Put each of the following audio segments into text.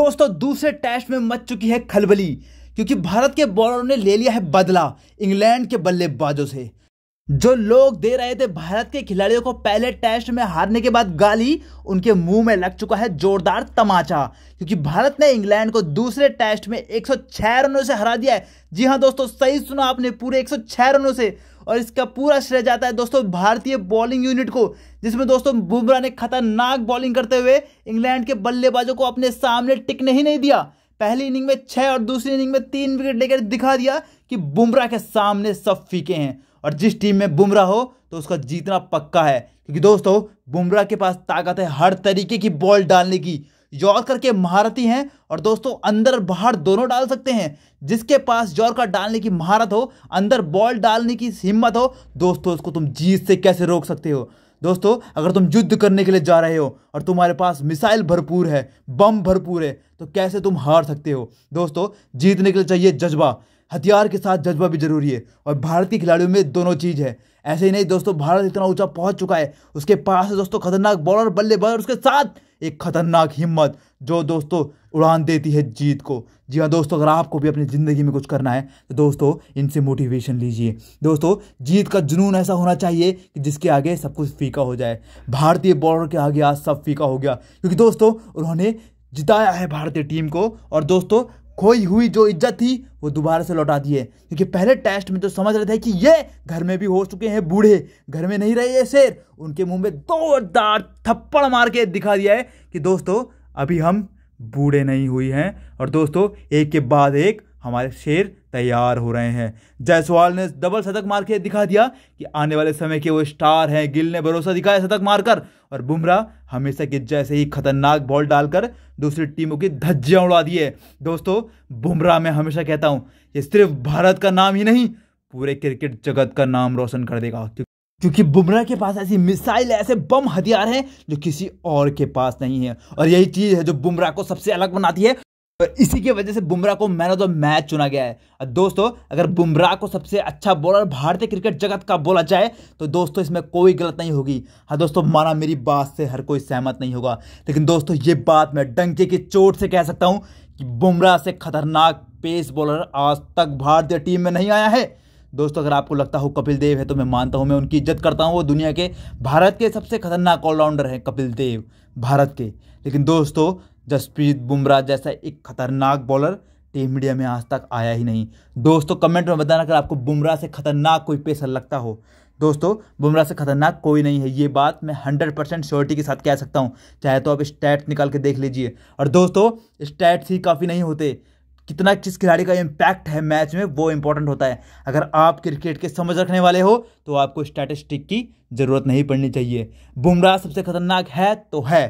दोस्तों दूसरे टेस्ट में मच चुकी है खलबली क्योंकि भारत के बॉलरों ने ले लिया है बदला इंग्लैंड के बल्लेबाजों से जो लोग दे रहे थे भारत के खिलाड़ियों को पहले टेस्ट में हारने के बाद गाली उनके मुंह में लग चुका है जोरदार तमाचा क्योंकि भारत ने इंग्लैंड को दूसरे टेस्ट में 106 रनों से हरा दिया है जी हां दोस्तों सही सुना आपने पूरे 106 रनों से और इसका पूरा श्रेय जाता है दोस्तों भारतीय बॉलिंग यूनिट को जिसमें दोस्तों बुमराह ने खतरनाक बॉलिंग करते हुए इंग्लैंड के बल्लेबाजों को अपने सामने टिकने ही नहीं दिया पहली इनिंग में छः और दूसरी इनिंग में तीन विकेट लेकर दिखा दिया कि बुमराह के सामने सब फीके हैं और जिस टीम में बुमराह हो तो उसका जीतना पक्का है क्योंकि दोस्तों बुमराह के पास ताकत है हर तरीके की बॉल डालने की यॉर्कर के महारथी हैं और दोस्तों अंदर बाहर दोनों डाल सकते हैं जिसके पास का डालने की महारत हो अंदर बॉल डालने की हिम्मत हो दोस्तों उसको तुम जीत से कैसे रोक सकते हो दोस्तों अगर तुम युद्ध करने के लिए जा रहे हो और तुम्हारे पास मिसाइल भरपूर है बम भरपूर है तो कैसे तुम हार सकते हो दोस्तों जीतने के लिए चाहिए जज्बा हथियार के साथ जज्बा भी जरूरी है और भारतीय खिलाड़ियों में दोनों चीज़ है ऐसे ही नहीं दोस्तों भारत इतना ऊंचा पहुंच चुका है उसके पास है दोस्तों खतरनाक बॉलर बल्लेबाज उसके साथ एक खतरनाक हिम्मत जो दोस्तों उड़ान देती है जीत को जी हाँ दोस्तों अगर आपको भी अपनी ज़िंदगी में कुछ करना है तो दोस्तों इनसे मोटिवेशन लीजिए दोस्तों जीत का जुनून ऐसा होना चाहिए कि जिसके आगे सब कुछ फीका हो जाए भारतीय बॉलर के आगे आज सब फीका हो गया क्योंकि दोस्तों उन्होंने जिताया है भारतीय टीम को और दोस्तों खोई हुई जो इज्जत थी वो दोबारा से लौटा दी है क्योंकि पहले टेस्ट में तो समझ रहे थे कि ये घर में भी हो चुके हैं बूढ़े घर में नहीं रहे ये शेर उनके मुंह में जोरदार थप्पड़ मार के दिखा दिया है कि दोस्तों अभी हम बूढ़े नहीं हुई हैं और दोस्तों एक के बाद एक हमारे शेर तैयार हो रहे हैं जायसवाल ने डबल शतक मार के दिखा दिया कि आने वाले समय के वो स्टार हैं गिल ने भरोसा दिखाया शतक मारकर और बुमराह हमेशा के जैसे ही खतरनाक बॉल डालकर दूसरी टीमों की धज्जियां उड़ा दी है दोस्तों बुमराह मैं हमेशा कहता हूँ ये सिर्फ भारत का नाम ही नहीं पूरे क्रिकेट जगत का नाम रोशन कर देगा क्योंकि बुमराह के पास ऐसी मिसाइल ऐसे बम हथियार हैं जो किसी और के पास नहीं है और यही चीज़ है जो बुमराह को सबसे अलग बनाती है और इसी की वजह से बुमराह को मैन ऑफ द मैच चुना गया है और दोस्तों अगर बुमराह को सबसे अच्छा बॉलर भारतीय क्रिकेट जगत का बोला जाए तो दोस्तों इसमें कोई गलत नहीं होगी हाँ दोस्तों माना मेरी बात से हर कोई सहमत नहीं होगा लेकिन दोस्तों ये बात मैं डंके की चोट से कह सकता हूँ कि बुमराह से खतरनाक पेस बॉलर आज तक भारतीय टीम में नहीं आया है दोस्तों अगर आपको लगता हो कपिल देव है तो मैं मानता हूँ मैं उनकी इज्जत करता हूँ वो दुनिया के भारत के सबसे खतरनाक ऑलराउंडर हैं कपिल देव भारत के लेकिन दोस्तों जसप्रीत बुमराह जैसा एक खतरनाक बॉलर टीम इंडिया में आज तक आया ही नहीं दोस्तों कमेंट में बताना अगर आपको बुमराह से खतरनाक कोई पेसर लगता हो दोस्तों बुमराह से खतरनाक कोई नहीं है ये बात मैं हंड्रेड परसेंट श्योरिटी के साथ कह सकता हूँ चाहे तो आप स्टैट निकाल के देख लीजिए और दोस्तों स्टैट्स ही काफ़ी नहीं होते कितना किस खिलाड़ी का इम्पैक्ट है मैच में वो इम्पोर्टेंट होता है अगर आप क्रिकेट के समझ रखने वाले हो तो आपको स्टैटिस्टिक की ज़रूरत नहीं पड़नी चाहिए बुमराह सबसे खतरनाक है तो है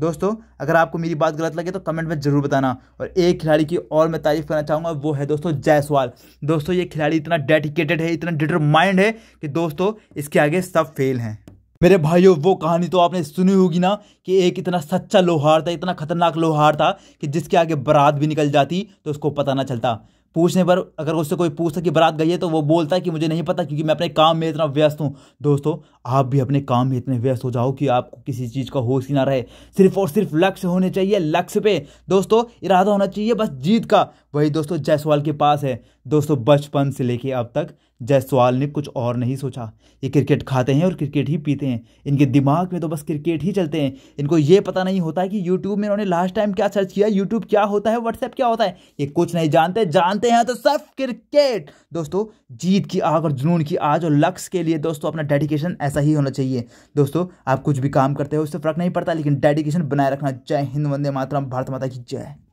दोस्तों अगर आपको मेरी बात गलत लगे तो कमेंट में ज़रूर बताना और एक खिलाड़ी की और मैं तारीफ करना चाहूँगा वो है दोस्तों जायसवाल दोस्तों ये खिलाड़ी इतना डेडिकेटेड है इतना डिटरमाइंड है कि दोस्तों इसके आगे सब फेल हैं मेरे भाइयों वो कहानी तो आपने सुनी होगी ना कि एक इतना सच्चा लोहार था इतना खतरनाक लोहार था कि जिसके आगे बरात भी निकल जाती तो उसको पता ना चलता पूछने पर अगर उससे कोई पूछता कि बारात गई है तो वो बोलता है कि मुझे नहीं पता क्योंकि मैं अपने काम में इतना व्यस्त हूँ दोस्तों आप भी अपने काम में इतने व्यस्त हो जाओ कि आपको किसी चीज़ का होश ही ना रहे सिर्फ और सिर्फ लक्ष्य होने चाहिए लक्ष्य पे दोस्तों इरादा होना चाहिए बस जीत का वही दोस्तों जायसवाल के पास है दोस्तों बचपन से लेके अब तक जायसवाल ने कुछ और नहीं सोचा ये क्रिकेट खाते हैं और क्रिकेट ही पीते हैं इनके दिमाग में तो बस क्रिकेट ही चलते हैं इनको ये पता नहीं होता है कि यूट्यूब में इन्होंने लास्ट टाइम क्या सर्च किया यूट्यूब क्या होता है व्हाट्सएप क्या होता है ये कुछ नहीं जानते जानते हैं तो सब क्रिकेट दोस्तों जीत की आग और जुनून की आज और लक्ष्य के लिए दोस्तों अपना डेडिकेशन ऐसा ही होना चाहिए दोस्तों आप कुछ भी काम करते हो उससे फर्क नहीं पड़ता लेकिन डेडिकेशन बनाए रखना जय हिंद वंदे मातरम भारत माता की जय